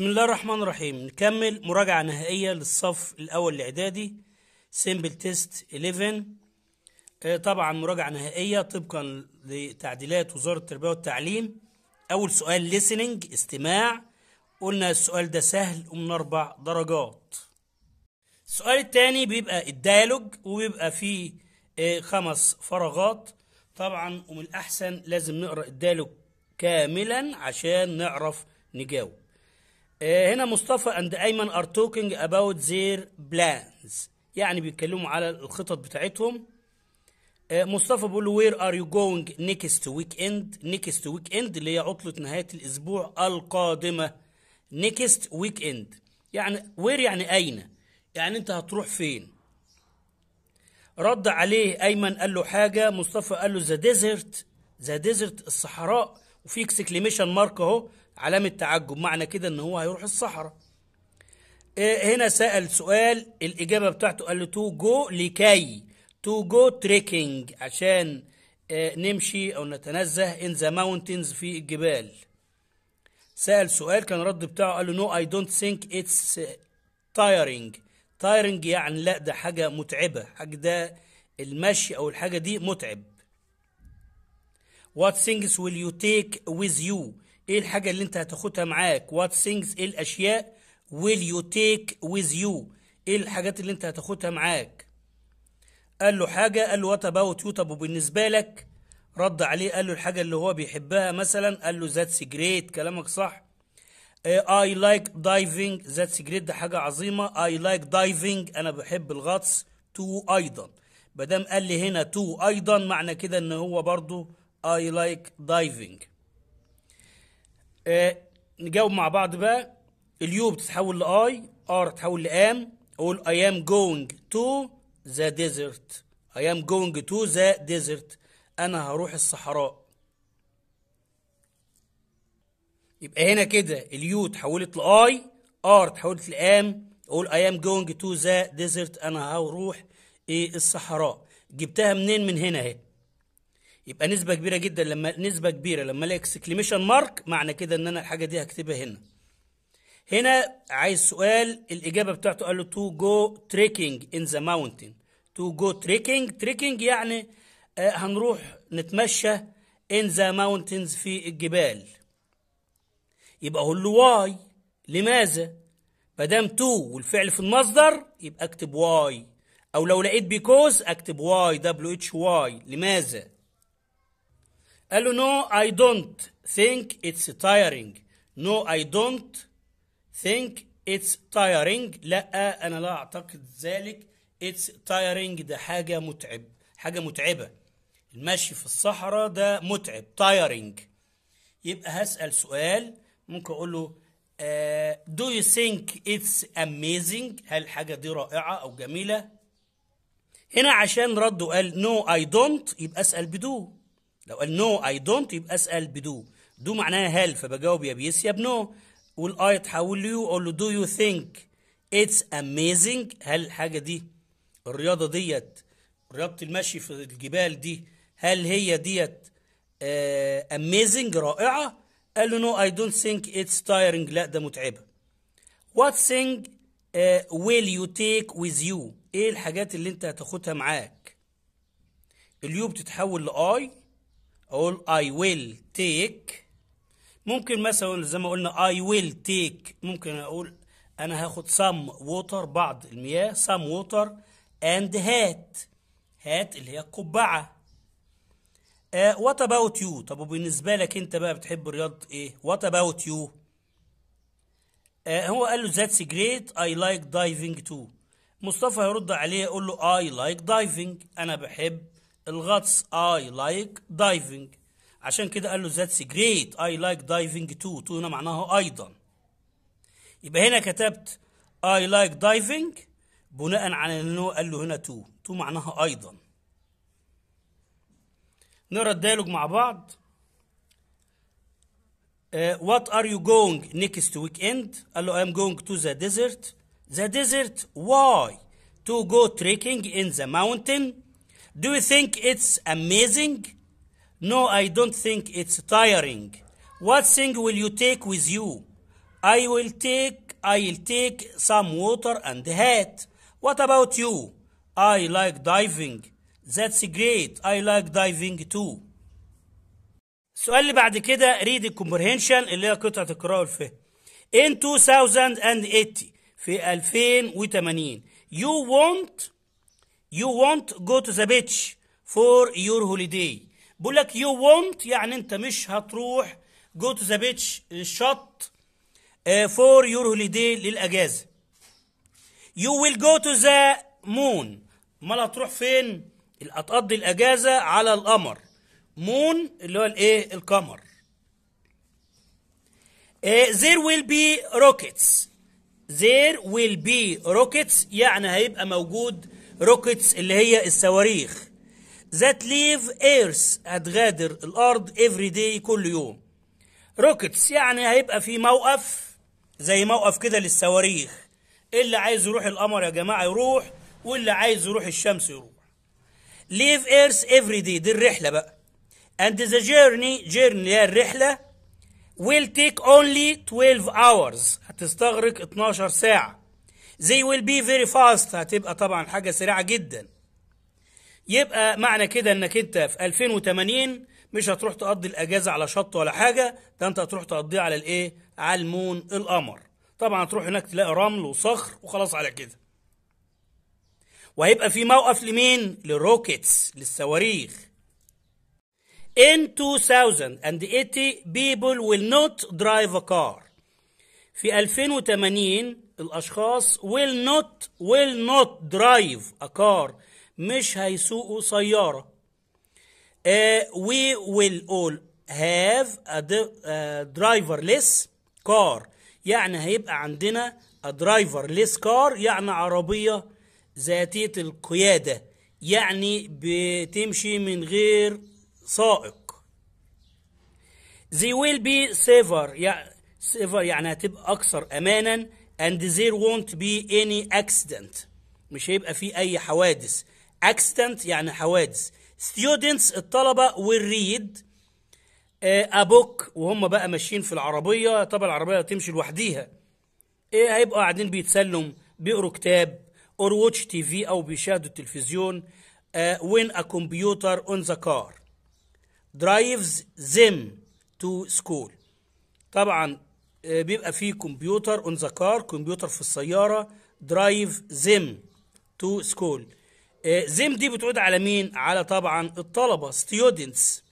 بسم الله الرحمن الرحيم نكمل مراجعة نهائية للصف الأول الإعدادي سيمبل تيست 11 طبعا مراجعة نهائية طبقا لتعديلات وزارة التربية والتعليم أول سؤال ليسينينج استماع قلنا السؤال ده سهل ومن أربع درجات السؤال التاني بيبقى الديالوج وبيبقى فيه آه، خمس فراغات طبعا ومن الأحسن لازم نقرأ الديالوج كاملا عشان نعرف نجاوب إيه، هنا مصطفى اند ايمن ار توكينج اباوت زير بلانز يعني بيتكلموا على الخطط بتاعتهم إيه، مصطفى بيقول له وير ار يو جوينج نيكست ويك اند نيكست ويك اند اللي هي عطله نهايه الاسبوع القادمه نيكست ويك اند يعني وير يعني اين يعني انت هتروح فين رد عليه ايمن قال له حاجه مصطفى قال له ذا ديزرت ذا ديزرت الصحراء وفي اكسكليميشن مارك اهو علامة تعجب معنى كده ان هو هيروح الصحراء إيه، هنا سأل سؤال الإجابة بتاعته قال له تو جو لكي تو جو تريكينج عشان آه، نمشي أو نتنزه إن ذا ماونتينز في الجبال سأل سؤال كان الرد بتاعه قال له نو اي دونت ثينك اتس تايرنج تايرنج يعني لا ده حاجة متعبة حاجة ده المشي أو الحاجة دي متعب what things will you take with you ايه الحاجة اللي انت هتاخدها معاك what things ايه الاشياء will you take with you ايه الحاجات اللي انت هتاخدها معاك قال له حاجة قال له what about you طب وبالنسبة لك رد عليه قال له الحاجة اللي هو بيحبها مثلا قال له that's great كلامك صح ايه، I like diving that's great ده حاجة عظيمة I like diving أنا بحب الغطس to أيضا مادام قال لي هنا تو أيضا معنى كده إن هو برضو I like diving إيه، نجاوب مع بعض بقى اليو بتتحول لاي ار تتحول لام اقول اي ام جوينج تو ذا ديزرت اي ام جوينج تو ذا ديزرت انا هروح الصحراء يبقى هنا كده اليو تحولت لاي ار تحولت لام اقول اي ام جوينج تو ذا ديزرت انا هروح إيه، الصحراء جبتها منين من هنا اهي يبقى نسبة كبيرة جدا لما نسبة كبيرة لما الاقي اكسكليميشن مارك معنى كده ان انا الحاجة دي هكتبها هنا هنا عايز سؤال الإجابة بتاعته قال له تو جو تريكينج إن ذا ماونتن تو جو تريكينج تريكينج يعني آه، هنروح نتمشى إن ذا ماونتنز في الجبال يبقى أقول له واي لماذا دام تو والفعل في المصدر يبقى اكتب واي أو لو لقيت بيكوز اكتب واي دبليو اتش واي لماذا قال له نو اي دونت ثينك اتس تايرنج نو اي دونت ثينك اتس تايرنج لا أنا لا أعتقد ذلك اتس تايرنج ده حاجة متعب حاجة متعبة المشي في الصحراء ده متعب تايرنج يبقى هسأل سؤال ممكن أقول له دو يو ثينك اتس اميزنج هل الحاجة دي رائعة أو جميلة هنا عشان رده قال نو اي دونت يبقى أسأل بدو لو قال نو اي دونت يبقى اسال بدو دو معناها هل فبجاوب يا بيس يا بنو والاي تحول ليو اقول له دو يو ثينك اتس اميزنج هل الحاجه دي الرياضه ديت رياضه المشي في الجبال دي هل هي ديت اميزنج آه، رائعه قال له نو اي دونت ثينك اتس تايرنج لا ده متعبه وات ثينج ويل يو تيك ويز يو ايه الحاجات اللي انت هتاخدها معاك اليو بتتحول لاي اقول I will take ممكن مثلا زي ما قلنا I will take ممكن اقول انا هاخد some water بعض المياه some water and هات هات اللي هي القبعة uh, what about you طب وبالنسبة لك انت بقى بتحب الرياض ايه what about you uh, هو قال له that's great I like diving too مصطفى هيرد عليه يقول له I like diving أنا بحب الغطس اي لايك دايفنج عشان كده قال له ذاتس جريت اي لايك دايفنج تو تو هنا معناها ايضا يبقى هنا كتبت اي لايك دايفنج بناء على انه قال له هنا تو تو معناها ايضا نقرا الديالوج مع بعض وات ار يو جوينج نيكست ويك اند قال له اي ام جوينج تو ذا ديزرت ذا ديزرت واي تو جو تريكينج ان ذا ماونتن Do you think it's amazing? No, I don't think it's tiring. What thing will you take with you? I will take, I'll take some water and hat. What about you? I like diving. That's great. I like diving too. السؤال اللي بعد كده read comprehension اللي هي قطعة القراءة والفهم. In 2080 في 2080 you want يو وونت جو تو ذا بيتش فور يور هوليداي بيقول لك يو وونت يعني انت مش هتروح جو تو ذا بيتش للشط فور يور هوليداي للاجازه يو ويل جو تو ذا مون امال هتروح فين هتقضي الاجازه على القمر مون اللي هو الايه القمر زير ويل بي روكيتس زير ويل بي روكيتس يعني هيبقى موجود روكيتس اللي هي الصواريخ ذات ليف ايرس هتغادر الارض افري داي كل يوم روكيتس يعني هيبقى في موقف زي موقف كده للصواريخ اللي عايز يروح القمر يا جماعه يروح واللي عايز يروح الشمس يروح ليف ايرث افري دي دي الرحله بقى اند ذا جيرني جيرني هي الرحله will take only 12 hours هتستغرق 12 ساعه زي will be very fast هتبقى طبعا حاجة سريعة جدا يبقى معنى كده انك انت في 2080 مش هتروح تقضي الاجازة على شط ولا حاجة ده انت هتروح تقضيها على الايه على المون القمر طبعا هتروح هناك تلاقي رمل وصخر وخلاص على كده وهيبقى في موقف لمين للروكيتس للصواريخ In 2080 people will not drive a car. في 2080 الأشخاص will not will not drive a car مش هيسوقوا سيارة uh, we will all have a uh, driverless car يعني هيبقى عندنا a driverless car يعني عربية ذاتية القيادة يعني بتمشي من غير سائق they will be safer يعني يعني هتبقى أكثر أمانا and there won't be any accident مش هيبقى في أي حوادث accident يعني حوادث students الطلبة will read آه، a book وهم بقى ماشيين في العربية طبعا العربية تمشي لوحديها إيه هيبقوا قاعدين بيتسلم بيقروا كتاب or watch TV أو بيشاهدوا التلفزيون uh, when a computer on the car drives them to school طبعا آه، بيبقى فيه كمبيوتر اون ذا كار كمبيوتر في السياره درايف زم تو سكول زم دي بتعود على مين على طبعا الطلبه ستيودنتس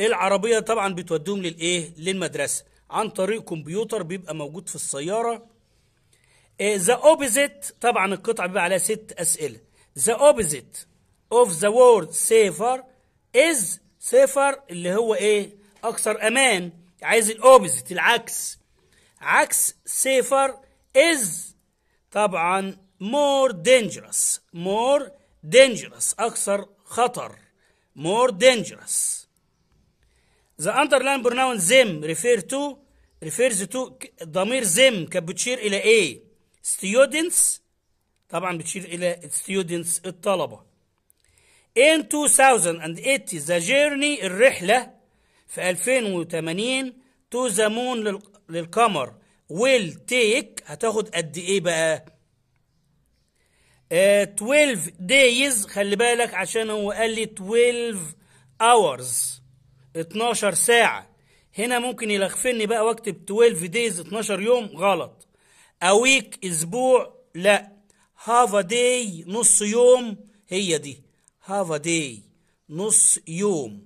العربيه طبعا بتوديهم للايه للمدرسه عن طريق كمبيوتر بيبقى موجود في السياره ذا آه، اوبزيت طبعا القطعه بيبقى عليها ست اسئله ذا اوبزيت اوف ذا وورد سيفر از سيفر اللي هو ايه اكثر امان عايز الاوبزيت العكس عكس سيفر از طبعا more dangerous more dangerous أكثر خطر more dangerous the underlying pronoun them refer to refers to ضمير them كانت بتشير إلى إيه students طبعا بتشير إلى students الطلبة in 2080 the journey الرحلة في 2080 تو ذا مون للقمر ويل تيك هتاخد قد ايه بقى؟ آه 12 دايز خلي بالك عشان هو قال لي 12 اورز 12 ساعة هنا ممكن يلخفني بقى واكتب 12 دايز 12 يوم غلط اويك اسبوع لا هافا داي نص يوم هي دي هافا داي نص يوم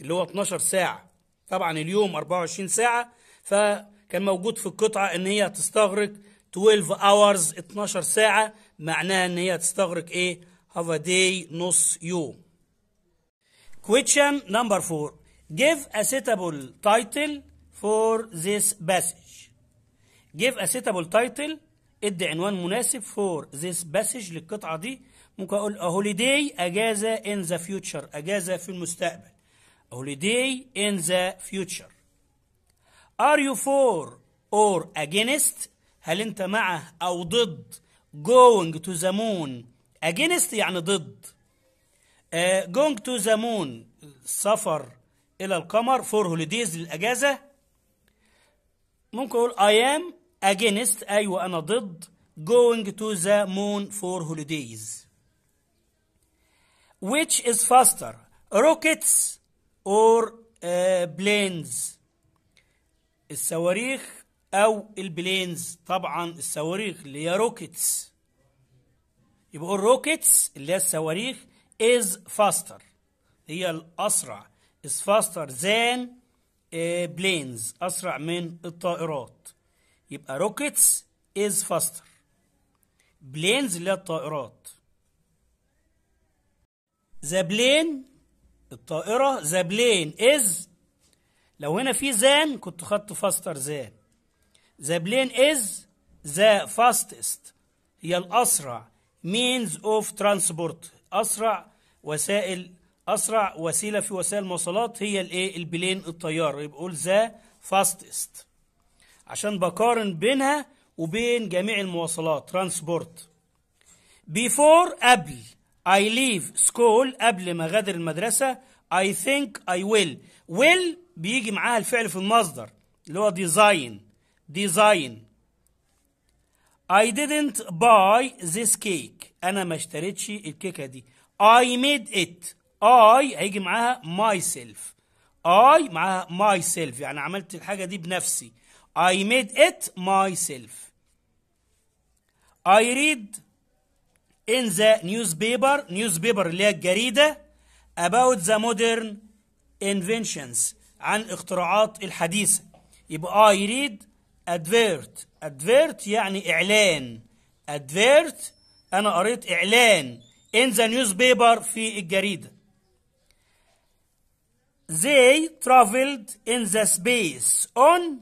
اللي هو 12 ساعة طبعا اليوم 24 ساعة فكان موجود في القطعة ان هي تستغرق 12 hours 12 ساعة معناها ان هي تستغرق ايه هاف داي نص يوم question number 4 give a suitable title for this passage give a suitable title ادي عنوان مناسب for this passage للقطعة دي ممكن اقول a holiday اجازة in the future اجازة في المستقبل holiday in the future are you for or against هل انت مع او ضد going to the moon against يعني ضد uh, going to the moon سفر الى القمر for holidays للاجازه ممكن اقول I am against ايوه انا ضد going to the moon for holidays which is faster rockets اور بلينز uh, الصواريخ او البلينز طبعا الصواريخ اللي هي روكيتس يبقى الروكيتس اللي هي الصواريخ از فاستر هي الاسرع از فاستر ذان بلينز اسرع من الطائرات يبقى روكيتس از فاستر بلينز اللي هي الطائرات ذا بلين الطائرة ذا بلين إز لو هنا في زان كنت خدت فاستر زان ذا بلين إز ذا فاستست هي الأسرع means of transport أسرع وسائل أسرع وسيلة في وسائل المواصلات هي الإيه البلين الطيارة قول ذا فاستست عشان بقارن بينها وبين جميع المواصلات ترانسبورت before قبل I leave school قبل ما غادر المدرسة I think I will will بيجي معاها الفعل في المصدر اللي هو design design I didn't buy this cake أنا ما اشتريتش الكيكة دي I made it I هيجي معاها myself I معاها myself يعني عملت الحاجة دي بنفسي I made it myself I read in the newspaper newspaper اللي هي الجريدة about the modern inventions عن اختراعات الحديثة يبقى I read advert advert يعني إعلان advert أنا قريت إعلان in the newspaper في الجريدة they traveled in the space on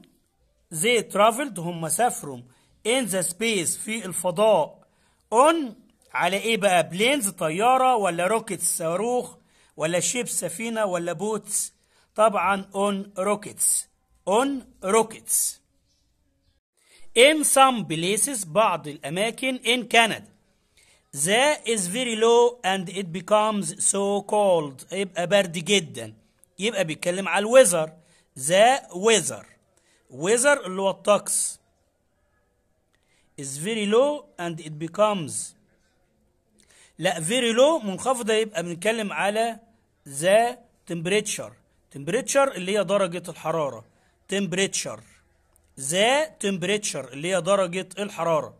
they traveled هم سافروا in the space في الفضاء on على ايه بقى بلينز طياره ولا روكت صاروخ ولا شيب سفينه ولا بوتس طبعا اون روكيتس اون روكيتس in some places بعض الاماكن in Canada ذا is very low and it becomes so cold يبقى برد جدا يبقى بيتكلم على الويزر the weather weather اللي هو الطقس is very low and it becomes لا فيري لو منخفضه يبقى بنتكلم على ذا تمبريتشر تمبريتشر اللي هي درجه الحراره تمبريتشر ذا تمبريتشر اللي هي درجه الحراره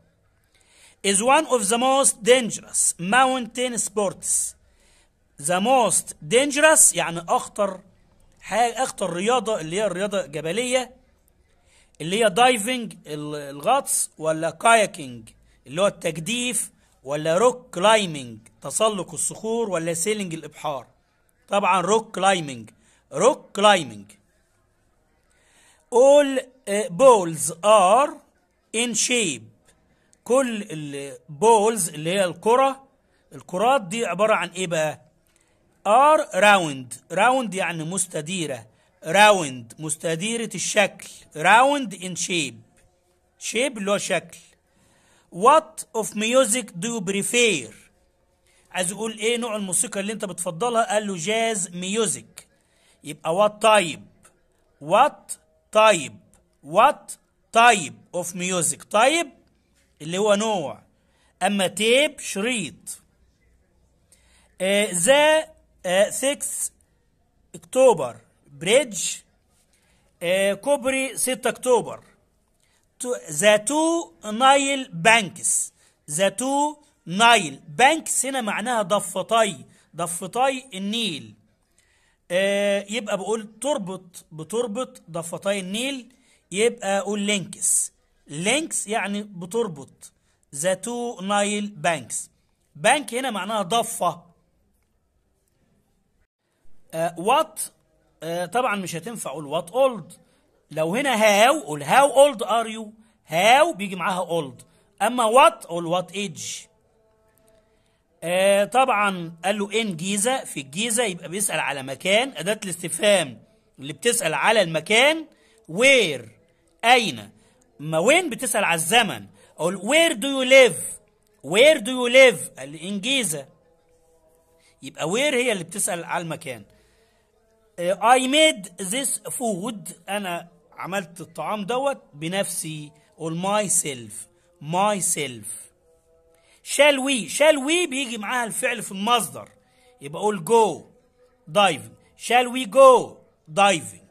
is one of the most dangerous mountain sports the most dangerous يعني اخطر حاجه اخطر رياضه اللي هي الرياضه الجبليه اللي هي دايفنج الغطس ولا كاياكينج اللي هو التجديف ولا روك كلايمنج تسلق الصخور ولا سيلينج الابحار طبعا روك كلايمنج روك كلايمنج all eh, balls are in shape كل البولز اللي هي الكرة الكرات دي عبارة عن ايه بقى are round round يعني مستديرة round مستديرة الشكل round in shape shape اللي هو شكل What of music do you prefer عايز يقول ايه نوع الموسيقى اللي انت بتفضلها قال له جاز ميوزك يبقى what type what type what type of music type اللي هو نوع اما تيب شريط آه، ذا آه 6 اكتوبر بريدج آه كوبري 6 اكتوبر تو ذا تو نايل بانكس ذا تو نايل بانكس هنا معناها ضفتي ضفتي النيل آه يبقى بقول تربط بتربط ضفتي النيل يبقى اقول لينكس لينكس يعني بتربط ذا تو نايل بانكس بانك هنا معناها ضفة وات آه،, آه طبعا مش هتنفع اقول وات اولد لو هنا هاو قول هاو اولد ار يو هاو بيجي معاها اولد اما وات قول وات ايج آه، طبعا قال له ان جيزه في الجيزه يبقى بيسال على مكان اداه الاستفهام اللي بتسال على المكان وير اين ما وين بتسال على الزمن اقول وير دو يو ليف وير دو يو ليف قال لي ان جيزه يبقى وير هي اللي بتسال على المكان اي ميد ذيس فود انا عملت الطعام دوت بنفسي قول ماي سيلف ماي سيلف شال وي شال وي بيجي معاها الفعل في المصدر يبقى قول جو دايفنج شال وي جو دايفنج